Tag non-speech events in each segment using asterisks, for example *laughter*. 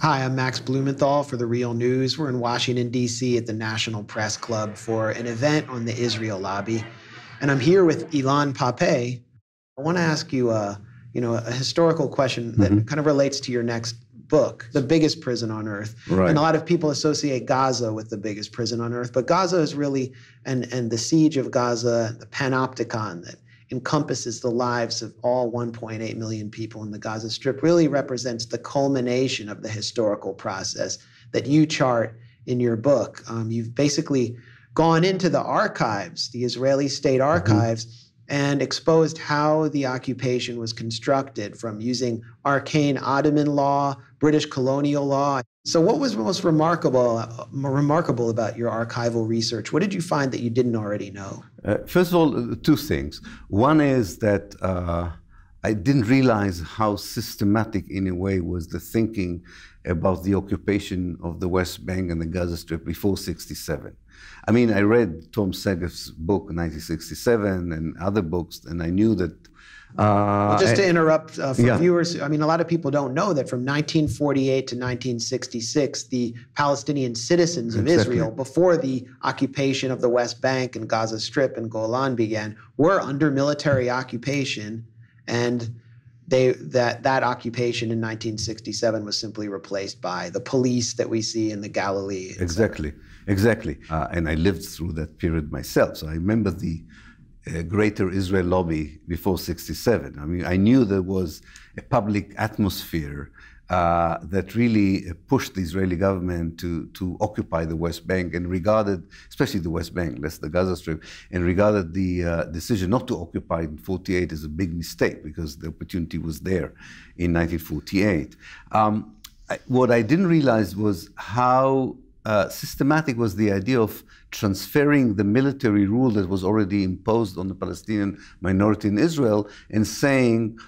Hi, I'm Max Blumenthal for The Real News. We're in Washington, D.C. at the National Press Club for an event on the Israel lobby. And I'm here with Elon Pape. I want to ask you a, uh, you know, a historical question that mm-hmm. kind of relates to your next book, The Biggest Prison on Earth. Right. And a lot of people associate Gaza with the biggest prison on earth, but Gaza is really, and, and the siege of Gaza, the panopticon that encompasses the lives of all 1.8 million people in the Gaza Strip really represents the culmination of the historical process that you chart in your book. Um, you've basically gone into the archives, the Israeli state mm-hmm. archives. Mm-hmm. And exposed how the occupation was constructed from using arcane Ottoman law, British colonial law, so, what was most remarkable uh, remarkable about your archival research? What did you find that you didn't already know? Uh, first of all, uh, two things. One is that uh, I didn't realize how systematic, in a way, was the thinking about the occupation of the West Bank and the Gaza Strip before '67. I mean, I read Tom Segev's book 1967 and other books, and I knew that well, uh, just to interrupt uh, for yeah. viewers, I mean, a lot of people don't know that from 1948 to 1966, the Palestinian citizens of Israel, before the occupation of the West Bank and Gaza Strip and Golan began, were under military occupation, and they that that occupation in 1967 was simply replaced by the police that we see in the Galilee. Exactly, exactly. Uh, and I lived through that period myself, so I remember the greater Israel lobby before 67. I mean, I knew there was a public atmosphere uh, that really pushed the Israeli government to, to occupy the West Bank and regarded, especially the West Bank, less the Gaza Strip, and regarded the uh, decision not to occupy in 48 as a big mistake because the opportunity was there in 1948. Um, I, what I didn't realize was how uh, systematic was the idea of transferring the military rule that was already imposed on the Palestinian minority in Israel and saying,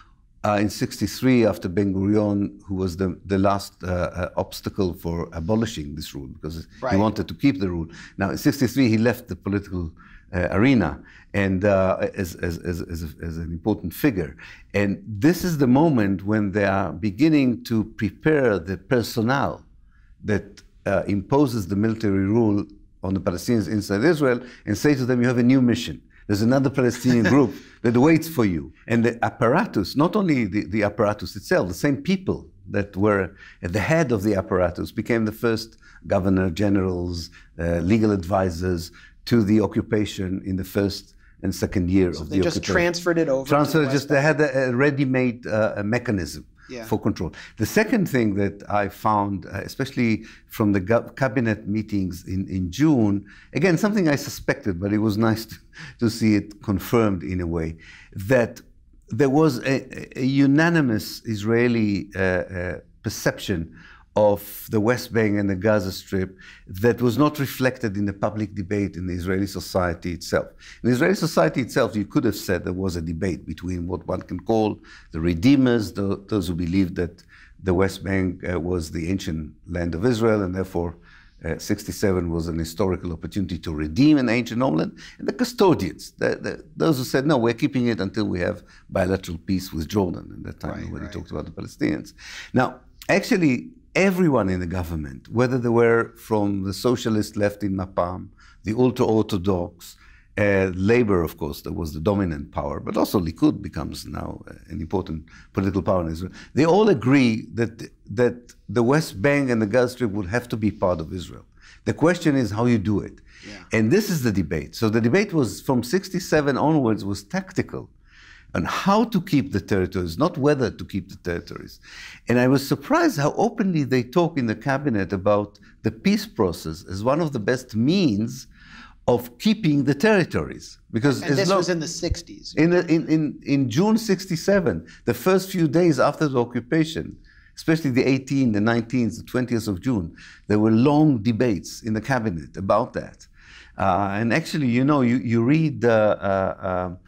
uh, in 63, after Ben Gurion, who was the, the last uh, uh obstacle for abolishing this rule because right. he wanted to keep the rule. Now, in 63, he left the political uh, arena and uh, as, as, as, as, a, as an important figure. And this is the moment when they are beginning to prepare the personnel that uh, imposes the military rule on the Palestinians inside Israel and say to them, you have a new mission. There's another Palestinian *laughs* group that waits for you. And the apparatus, not only the, the apparatus itself, the same people that were at the head of the apparatus became the first governor generals, uh, legal advisors to the occupation in the first and second year so of the occupation. They just transferred it over. Transferred, the just they had a, a ready-made uh, mechanism yeah. for control. The second thing that I found, uh, especially from the cabinet meetings in, in June, again, something I suspected, but it was *laughs* nice to, to see it confirmed in a way, that there was a, a unanimous Israeli uh, uh, perception of the West Bank and the Gaza Strip that was not reflected in the public debate in the Israeli society itself. In Israeli society itself, you could have said there was a debate between what one can call the redeemers, the, those who believed that the West Bank uh, was the ancient land of Israel and therefore uh, 67 was an historical opportunity to redeem an ancient homeland, and the custodians, the, the, those who said, no, we're keeping it until we have bilateral peace with Jordan. At that time, right, nobody right. talked about the Palestinians. Now, actually, everyone in the government, whether they were from the socialist left in Napalm, the ultra orthodox, uh, labor, of course, that was the dominant power, but also Likud becomes now uh, an important political power in Israel. They all agree that, that the West Bank and the Gaza Strip would have to be part of Israel. The question is how you do it. Yeah. And this is the debate. So the debate was from 67 onwards was tactical on how to keep the territories, not whether to keep the territories. And I was surprised how openly they talk in the cabinet about the peace process as one of the best means of keeping the territories. Because and this long, was in the 60s. In, in, in, in June 67, the first few days after the occupation, especially the 18th, the 19th, the 20th of June, there were long debates in the cabinet about that. Uh, and actually, you know, you, you read uh, uh, um,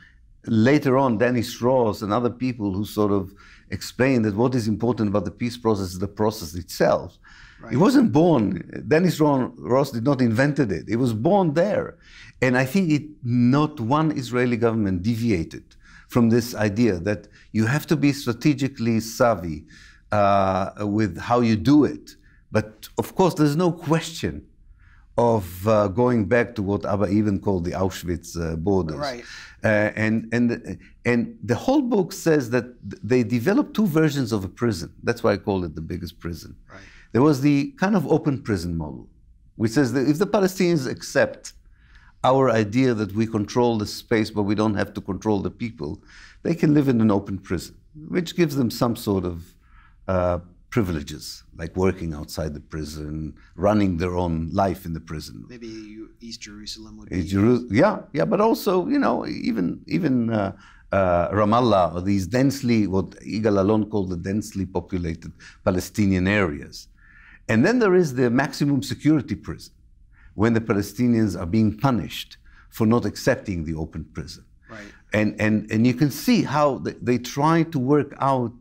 later on, Dennis Ross and other people who sort of explained that what is important about the peace process is the process itself. Right. It wasn't born. Dennis Ron, Ross did not invented it. It was born there, and I think it, not one Israeli government deviated from this idea that you have to be strategically savvy uh, with how you do it. But of course, there's no question of uh, going back to what Abba even called the Auschwitz uh, borders. Right. Uh, and, and, and the whole book says that they developed two versions of a prison. That's why I call it the biggest prison. Right. There was the kind of open prison model, which says that if the Palestinians accept our idea that we control the space but we don't have to control the people, they can live in an open prison, which gives them some sort of uh, privileges, like working outside the prison, running their own life in the prison. Maybe East Jerusalem would be. Jeru- yeah, yeah, but also you know even even uh, uh, Ramallah or these densely what Igal Alon called the densely populated Palestinian areas, and then there is the maximum security prison, when the Palestinians are being punished for not accepting the open prison. Right. And and and you can see how they, they try to work out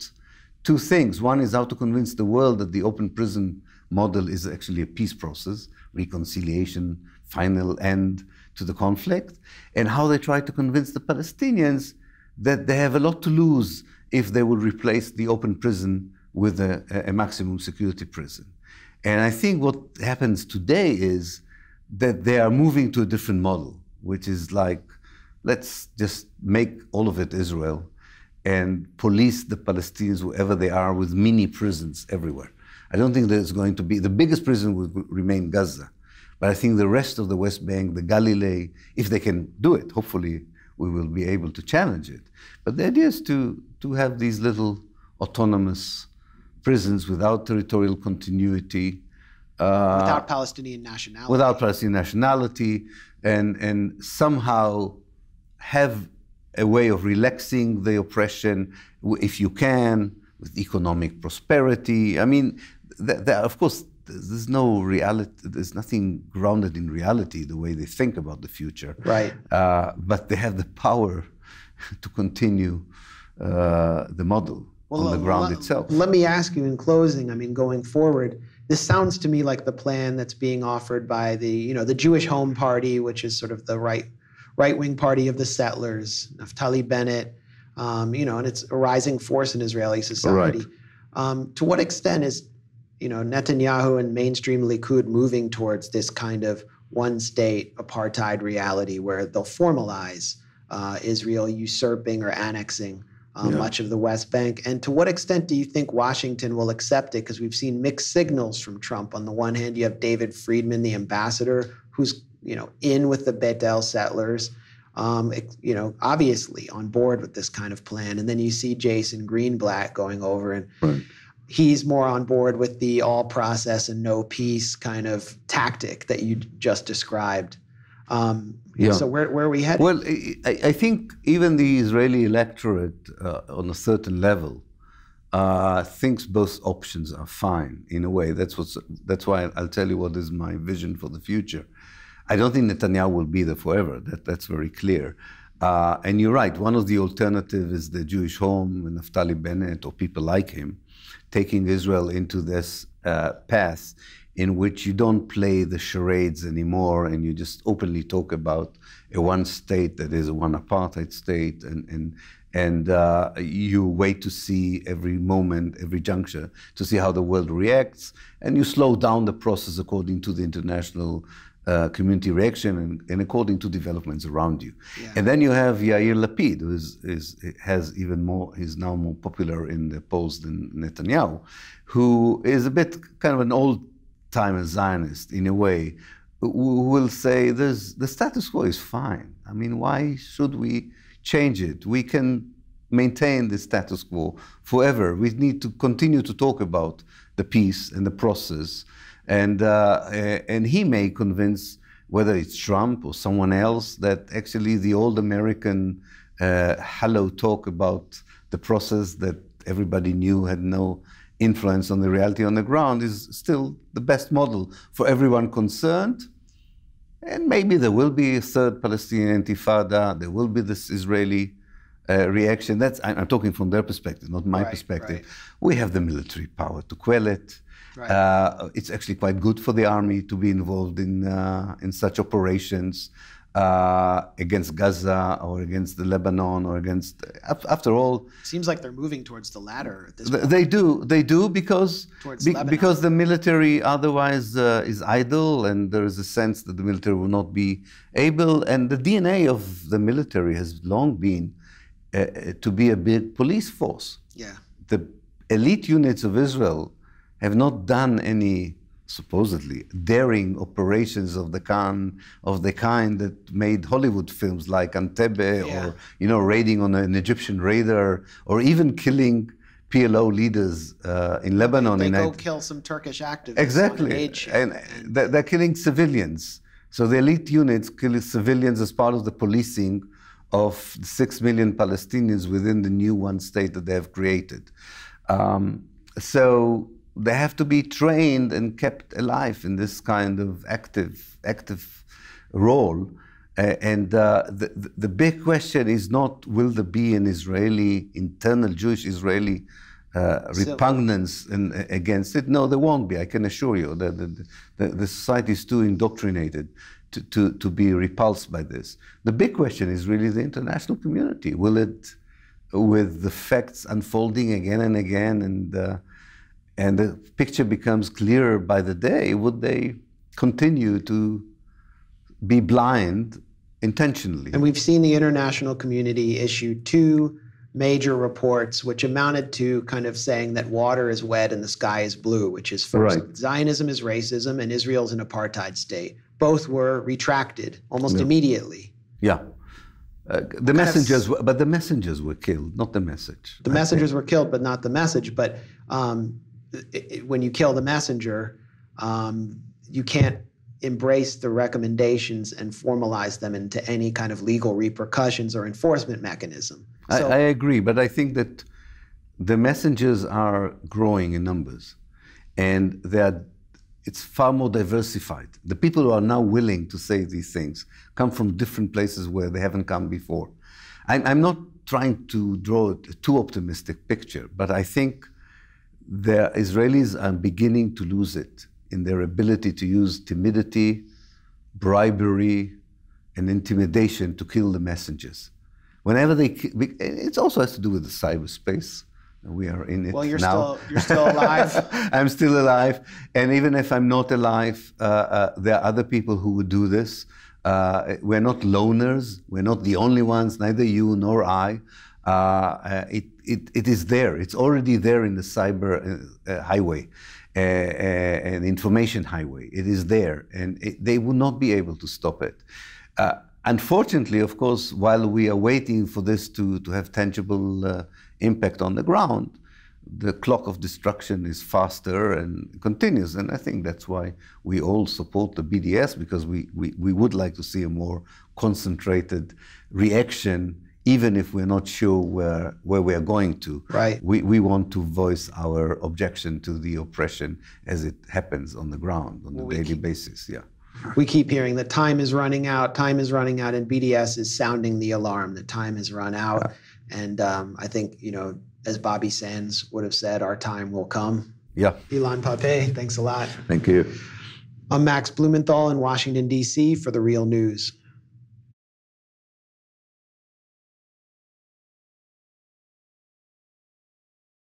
two things. One is how to convince the world that the open prison model is actually a peace process, reconciliation, final end to the conflict, and how they try to convince the Palestinians that they have a lot to lose if they will replace the open prison with a, a maximum security prison. And I think what happens today is that they are moving to a different model, which is like, let's just make all of it Israel and police the Palestinians, whoever they are, with mini prisons everywhere. I don't think there's going to be the biggest prison will remain Gaza, but I think the rest of the West Bank, the Galilee, if they can do it, hopefully we will be able to challenge it. But the idea is to to have these little autonomous prisons without territorial continuity. Uh, without Palestinian nationality. Without Palestinian nationality, and, and somehow have a way of relaxing the oppression if you can, with economic prosperity. I mean, of course, there's no reality, there's nothing grounded in reality the way they think about the future. Right. Uh, but they have the power *laughs* to continue uh, the model well, on the ground let, itself. Let me ask you in closing, I mean, going forward, this sounds to me like the plan that's being offered by the, you know, the Jewish Home Party, which is sort of the right right wing party of the settlers, Naftali Bennett, um, you know, and it's a rising force in Israeli society. Right. Um, to what extent is, you know, Netanyahu and mainstream Likud moving towards this kind of one state apartheid reality where they'll formalize uh, Israel usurping or annexing? Uh, yeah. much of the West Bank. And to what extent do you think Washington will accept it? Because we've seen mixed signals from Trump. On the one hand, you have David Friedman, the ambassador, who's you know, in with the Betel settlers, um, you know, obviously on board with this kind of plan. And then you see Jason Greenblatt going over and. Right. He's more on board with the all process and no peace kind of tactic that you just described. Um, yeah. So where, where are we headed? Well, I, I, think even the Israeli electorate, uh, on a certain level, uh, thinks both options are fine in a way. That's what's that's why I'll tell you what is my vision for the future. I don't think Netanyahu will be there forever. That, that's very clear. Uh, and you're right. One of the alternatives is the Jewish home, and Naftali Bennett, or people like him, taking Israel into this uh, path in which you don't play the charades anymore and you just openly talk about a one state that is a one apartheid state and and and uh, you wait to see every moment, every juncture, to see how the world reacts, and you slow down the process according to the international uh, community reaction and, and, according to developments around you. Yeah. And then you have Yair Lapid, who is, is, has even more, he's now more popular in the polls than Netanyahu, who is a bit kind of an old time Zionist in a way, who will say there's, the status quo is fine. I mean, why should we change it? We can maintain the status quo forever. We need to continue to talk about the peace and the process and uh, and he may convince whether it's Trump or someone else that actually the old American uh, hello talk about the process that everybody knew had no influence on the reality on the ground is still the best model for everyone concerned. And maybe there will be a third Palestinian intifada, there will be this Israeli uh, reaction. That's I'm, I'm, talking from their perspective, not my right, perspective. Right. We have the military power to quell it. Right. Uh, it's actually quite good for the army to be involved in uh, in such operations uh, against Gaza or against the Lebanon or against. After all, seems like they're moving towards the latter. they do, they do because be, because the military otherwise uh, is idle, and there is a sense that the military will not be able. And the DNA of the military has long been uh, uh, to be a big police force. Yeah. The elite units of Israel have not done any supposedly daring operations of the kind of the kind that made Hollywood films like Antebbe yeah. or you know raiding on an Egyptian raider or even killing PLO leaders uh, in Lebanon. They in go kill some Turkish activists. Exactly, and they're, they're killing civilians. So the elite units kill civilians as part of the policing of the six million Palestinians within the new one state that they have created. Um, so they have to be trained and kept alive in this kind of active active role. Uh, and uh, the, the big question is not will there be an Israeli internal Jewish Israeli uh, repugnance so, in, against it? No, there won't be. I can assure you that the, the, the society is too indoctrinated to, to, to be repulsed by this. The big question is really the international community. Will it, with the facts unfolding again and again, and uh, and the picture becomes clearer by the day. Would they continue to be blind intentionally? And we've seen the international community issue two major reports, which amounted to kind of saying that water is wet and the sky is blue, which is false. Right. Zionism is racism and Israel is an apartheid state. Both were retracted almost yeah. immediately. Yeah. Uh, the messengers, but the messengers were killed, not the message. The I messengers think. were killed, but not the message. But um, it, it, when you kill the messenger, um, you can't embrace the recommendations and formalize them into any kind of legal repercussions or enforcement mechanism. So, I, I agree, but I think that the messengers are growing in numbers, and they are it's far more diversified. The people who are now willing to say these things come from different places where they haven't come before. I'm, I'm not trying to draw a too optimistic picture, but I think the Israelis are beginning to lose it in their ability to use timidity, bribery, and intimidation to kill the messengers. Whenever they, it also has to do with the cyberspace. We are in it. Well, you're now. still you're still alive. *laughs* I'm still alive, and even if I'm not alive, uh, uh, there are other people who would do this. Uh, we're not loners. We're not the only ones. Neither you nor I. Uh, uh, it, it, it is there. It's already there in the cyber uh, uh highway, uh, uh, an information highway. It is there, and it, they will not be able to stop it. unfortunately, of course, while we are waiting for this to, to have tangible impact on the ground, the clock of destruction is faster and continues. And I think that's why we all support the BDS because we, we, we would like to see a more concentrated reaction even if we're not sure where, where we are going to. Right. We, we want to voice our objection to the oppression as it happens on the ground on well, a daily keep, basis. Yeah. We keep hearing that time is running out, time is running out, and BDS is sounding the alarm that time has run out. Yeah. And um, I think, you know, as Bobby Sands would have said, our time will come. Yeah. Elon Pape, thanks a lot. Thank you. I'm Max Blumenthal in Washington, D.C. for The Real News.